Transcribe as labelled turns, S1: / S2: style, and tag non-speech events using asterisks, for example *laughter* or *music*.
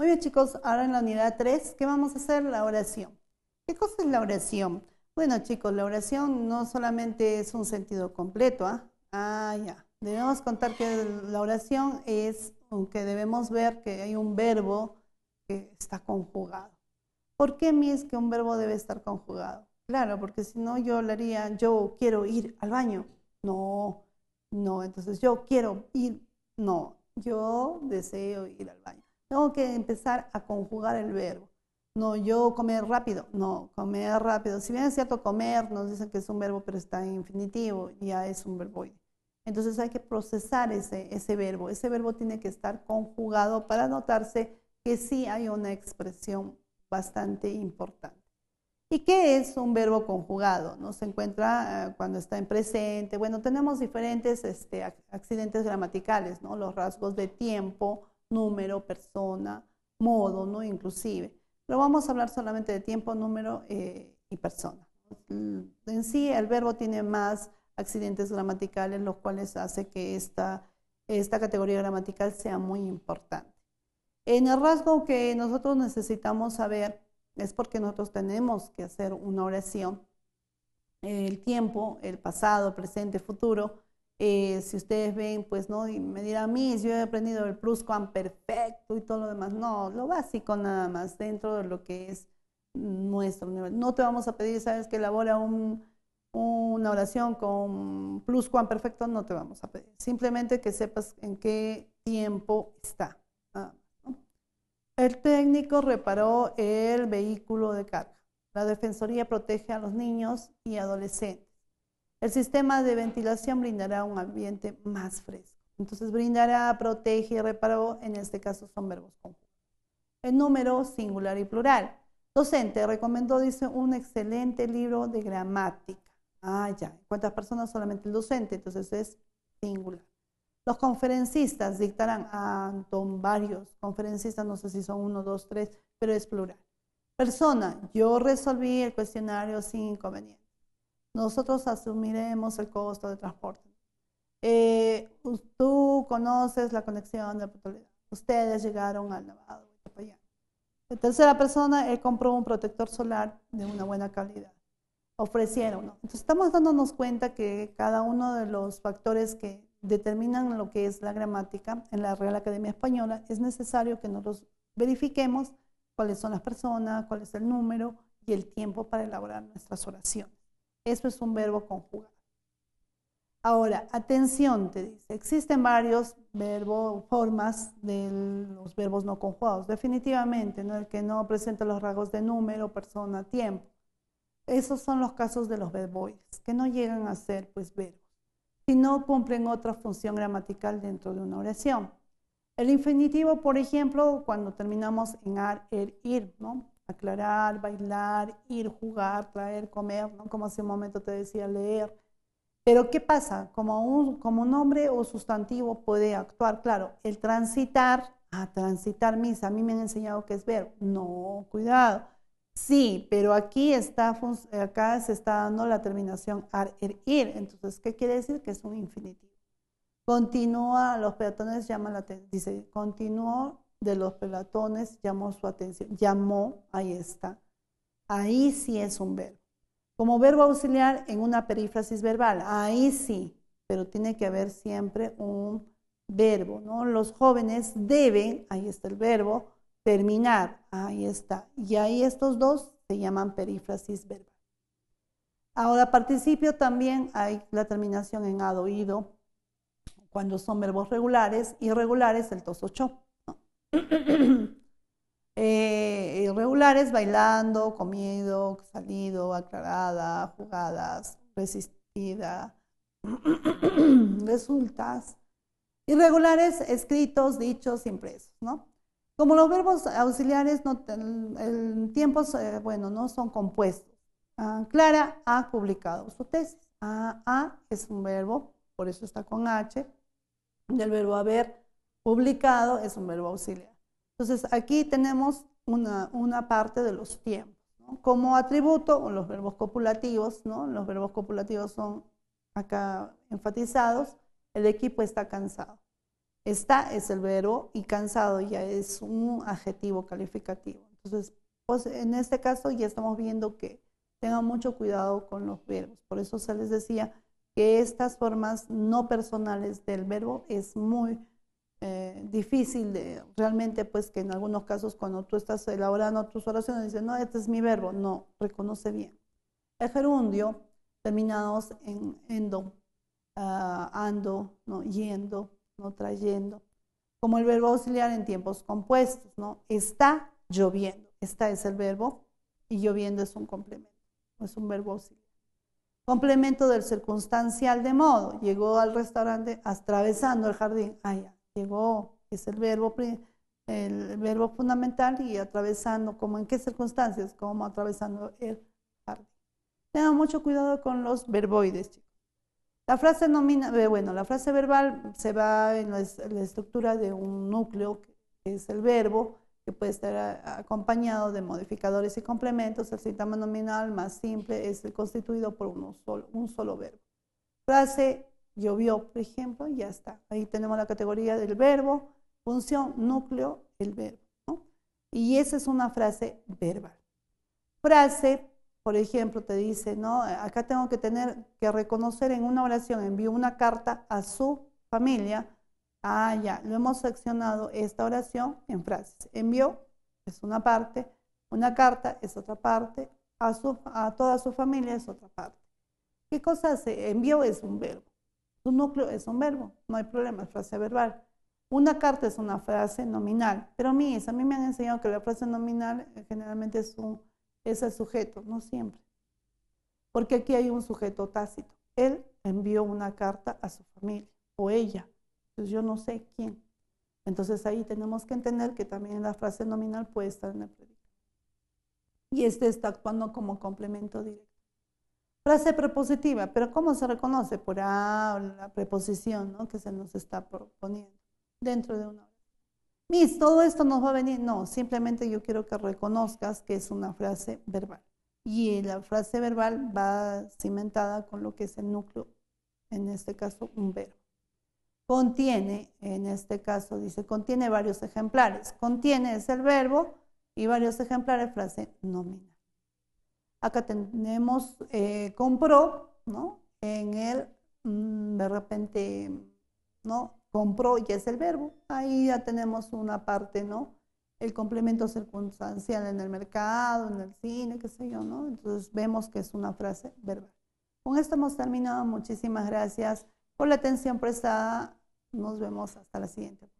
S1: Muy bien chicos, ahora en la unidad 3, ¿qué vamos a hacer? La oración. ¿Qué cosa es la oración? Bueno chicos, la oración no solamente es un sentido completo, ¿ah? ¿ah? ya. Debemos contar que la oración es, aunque debemos ver que hay un verbo que está conjugado. ¿Por qué es que un verbo debe estar conjugado? Claro, porque si no yo hablaría, yo quiero ir al baño. No, no, entonces yo quiero ir, no, yo deseo ir al baño. Tengo que empezar a conjugar el verbo. No, yo comer rápido. No, comer rápido. Si bien es cierto, comer nos dicen que es un verbo, pero está en infinitivo, ya es un verbo. Entonces hay que procesar ese, verbo. Ese verbo tiene que estar conjugado para notarse que sí hay una expresión bastante importante. ¿Y qué es un verbo conjugado? ¿No? Se encuentra eh, cuando está en presente. Bueno, tenemos diferentes este, accidentes gramaticales, ¿no? los rasgos de tiempo, número, persona, modo, ¿no? Inclusive. Pero vamos a hablar solamente de tiempo, número eh, y persona. Mm, en sí, el verbo tiene más accidentes gramaticales, los cuales hace que esta, esta categoría gramatical sea muy importante. En el rasgo que nosotros necesitamos saber es porque nosotros tenemos que hacer una oración. El tiempo, el pasado, presente, futuro, eh, si ustedes ven, pues no, y me dirán, mis, yo he aprendido el perfecto y todo lo demás. No, lo básico nada más, dentro de lo que es nuestro nivel. No te vamos a pedir, sabes, que elabora una oración con perfecto no te vamos a pedir. Simplemente que sepas en qué tiempo está. El técnico reparó el vehículo de carga. La Defensoría protege a los niños y adolescentes. El sistema de ventilación brindará un ambiente más fresco. Entonces brindará, protege, y reparó, en este caso son verbos conjuntos. El número singular y plural. Docente recomendó, dice, un excelente libro de gramática. Ah, ya. ¿Cuántas personas? Solamente el docente, entonces es singular. Los conferencistas dictarán, a ah, varios conferencistas, no sé si son uno, dos, tres, pero es plural. Persona, yo resolví el cuestionario sin inconveniente nosotros asumiremos el costo de transporte. Eh, tú conoces la conexión de Ustedes llegaron al Nevado. La tercera persona, él compró un protector solar de una buena calidad. Ofrecieron. Entonces estamos dándonos cuenta que cada uno de los factores que determinan lo que es la gramática en la Real Academia Española, es necesario que nosotros verifiquemos cuáles son las personas, cuál es el número y el tiempo para elaborar nuestras oraciones. Eso es un verbo conjugado. Ahora, atención, te dice, existen varios verbos, formas de los verbos no conjugados, definitivamente, ¿no? el que no presenta los rasgos de número, persona, tiempo. Esos son los casos de los verboides, que no llegan a ser pues verbos, si no cumplen otra función gramatical dentro de una oración. El infinitivo, por ejemplo, cuando terminamos en ar, er, ir, ¿no? aclarar, bailar, ir, jugar, traer, comer, como hace un momento te decía, leer. Pero ¿qué pasa? Como un, como nombre o sustantivo puede actuar, claro, el transitar, a transitar misa, a mí me han enseñado que es ver, No, cuidado. Sí, pero aquí está, acá se está dando la terminación ar, er, ir. Entonces, ¿qué quiere decir? Que es un infinitivo. Continúa, los peatones llaman la atención, dice, continuó de los pelotones llamó su atención. Llamó, ahí está. Ahí sí es un verbo. Como verbo auxiliar en una perífrasis verbal, ahí sí, pero tiene que haber siempre un verbo, ¿no? Los jóvenes deben, ahí está el verbo, terminar, ahí está. Y ahí estos dos se llaman perífrasis verbal. Ahora, participio también hay la terminación en ado, cuando son verbos regulares, irregulares el tosocho. *coughs* Eh, irregulares, bailando, comido, salido, aclarada, jugadas, resistida, *coughs* resultas. Irregulares, escritos, dichos, impresos, ¿no? Como los verbos auxiliares, no, el, tiempo, bueno, no son compuestos. Clara ha publicado su tesis. A, es un verbo, por eso está con H. Del verbo haber, publicado es un verbo auxiliar. Entonces, aquí tenemos una, una parte de los tiempos. Como atributo, los verbos copulativos, ¿no? los verbos copulativos son acá enfatizados, el equipo está cansado. Está es el verbo y cansado ya es un adjetivo calificativo. Entonces, pues en este caso ya estamos viendo que tengan mucho cuidado con los verbos. Por eso se les decía que estas formas no personales del verbo es muy difícil de, realmente, pues que en algunos casos cuando tú estás elaborando tus oraciones, dices, no, este es mi verbo. No, reconoce bien. El gerundio, terminados en endo, ah, ando, ¿no? yendo, no trayendo, como el verbo auxiliar en tiempos compuestos, ¿no? Está lloviendo. esta es el verbo y lloviendo es un complemento, es un verbo auxiliar. Complemento del circunstancial de modo. Llegó al restaurante atravesando el jardín. allá. Ah, llegó, es el verbo, el verbo fundamental y atravesando, como en qué circunstancias, como atravesando el jardín. Tengan mucho cuidado con los verboides, chicos. La frase nomina, eh, bueno, la frase verbal se va en la, estructura de un núcleo, que es el verbo, que puede estar acompañado de modificadores y complementos. El sistema nominal más simple es el constituido por uno solo, un solo verbo. Frase llovió, por ejemplo, ya está. Ahí tenemos la categoría del verbo, función, núcleo, el verbo. Y esa es una frase verbal. Frase, por ejemplo, te dice, ¿no? Acá tengo que tener que reconocer en una oración, envió una carta a su familia. Ah, ya, lo hemos seccionado esta oración en frases. Envió es una parte, una carta es otra parte, a, su, a toda su familia es otra parte. ¿Qué cosa hace? Envió es un verbo núcleo es un verbo, no hay problema, es frase verbal. Una carta es una frase nominal, pero mí, a mí me han enseñado que la frase nominal eh, generalmente es, un, es el sujeto, no siempre. Porque aquí hay un sujeto tácito. Él envió una carta a su familia o ella. Entonces yo no sé quién. Entonces ahí tenemos que entender que también la frase nominal puede estar en el predicado. Y este está actuando como complemento directo. Frase prepositiva, pero ¿cómo se reconoce? Por A, la preposición ¿no? que se nos está proponiendo dentro de una hora. Mis, ¿todo esto nos va a venir? No, simplemente yo quiero que reconozcas que es una frase verbal. Y la frase verbal va cimentada con lo que es el núcleo, en este caso un verbo. Contiene, en este caso dice, contiene varios ejemplares. Contiene es el verbo y varios ejemplares frase nominal. Acá tenemos eh, compró, ¿no? En el, mm, de repente, ¿no? Compró y es el verbo. Ahí ya tenemos una parte, ¿no? El complemento circunstancial en el mercado, en el cine, qué sé yo, ¿no? Entonces vemos que es una frase verbal. Con esto hemos terminado. Muchísimas gracias por la atención prestada. Nos vemos hasta la siguiente.